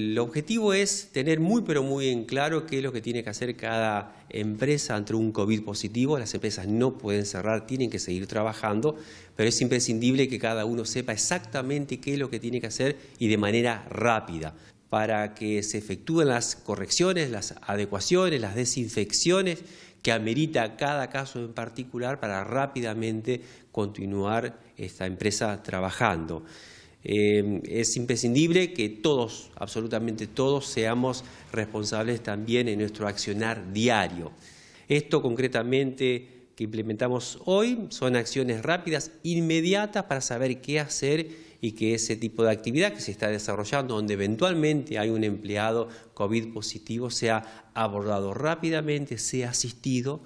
El objetivo es tener muy pero muy en claro qué es lo que tiene que hacer cada empresa ante un COVID positivo. Las empresas no pueden cerrar, tienen que seguir trabajando, pero es imprescindible que cada uno sepa exactamente qué es lo que tiene que hacer y de manera rápida para que se efectúen las correcciones, las adecuaciones, las desinfecciones que amerita cada caso en particular para rápidamente continuar esta empresa trabajando. Eh, es imprescindible que todos, absolutamente todos, seamos responsables también en nuestro accionar diario. Esto concretamente que implementamos hoy son acciones rápidas, inmediatas para saber qué hacer y que ese tipo de actividad que se está desarrollando, donde eventualmente hay un empleado COVID positivo, sea abordado rápidamente, sea asistido,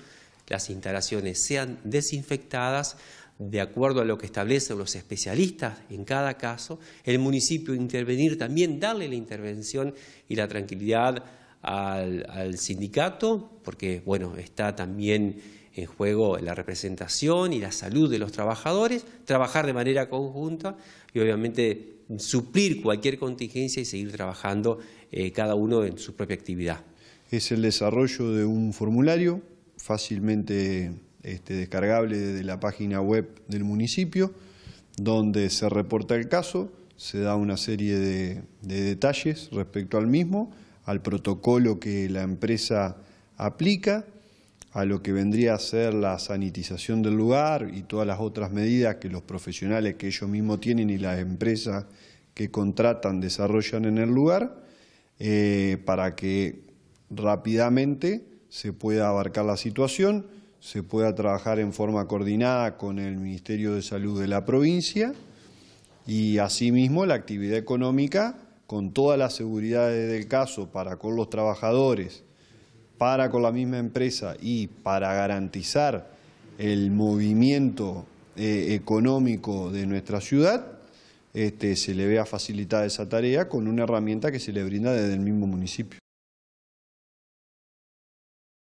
las instalaciones sean desinfectadas de acuerdo a lo que establecen los especialistas en cada caso, el municipio intervenir también, darle la intervención y la tranquilidad al, sindicato, porque bueno, está también en juego la representación y la salud de los trabajadores, trabajar de manera conjunta y obviamente suplir cualquier contingencia y seguir trabajando eh, cada uno en su propia actividad. Es el desarrollo de un formulario fácilmente este, descargable desde la página web del municipio, donde se reporta el caso, se da una serie de, detalles respecto al mismo, al protocolo que la empresa aplica, a lo que vendría a ser la sanitización del lugar y todas las otras medidas que los profesionales que ellos mismos tienen y las empresas que contratan desarrollan en el lugar, eh, para que rápidamente se pueda abarcar la situación se pueda trabajar en forma coordinada con el Ministerio de Salud de la provincia y asimismo la actividad económica con todas las seguridades del caso para con los trabajadores, para con la misma empresa y para garantizar el movimiento eh, económico de nuestra ciudad, este, se le vea facilitada esa tarea con una herramienta que se le brinda desde el mismo municipio.